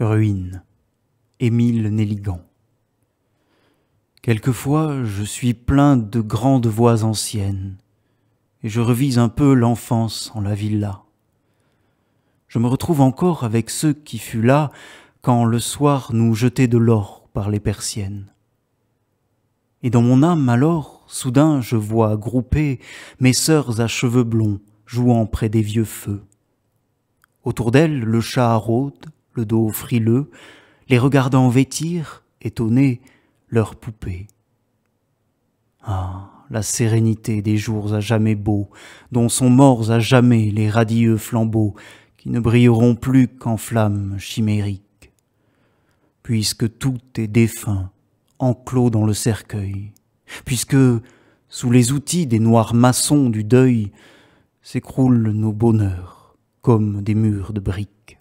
Ruine. Émile Nelligan. Quelquefois, je suis plein de grandes voix anciennes, et je revise un peu l'enfance en la villa. Je me retrouve encore avec ceux qui furent là quand le soir nous jetait de l'or par les persiennes. Et dans mon âme alors, soudain, je vois groupées mes sœurs à cheveux blonds jouant près des vieux feux. Autour d'elles, le chat rôde, le dos frileux, les regardant vêtir, étonnés, leurs poupées. Ah, la sérénité des jours à jamais beaux, dont sont morts à jamais les radieux flambeaux, qui ne brilleront plus qu'en flammes chimériques. Puisque tout est défunt, enclos dans le cercueil, puisque, sous les outils des noirs maçons du deuil, s'écroulent nos bonheurs comme des murs de briques.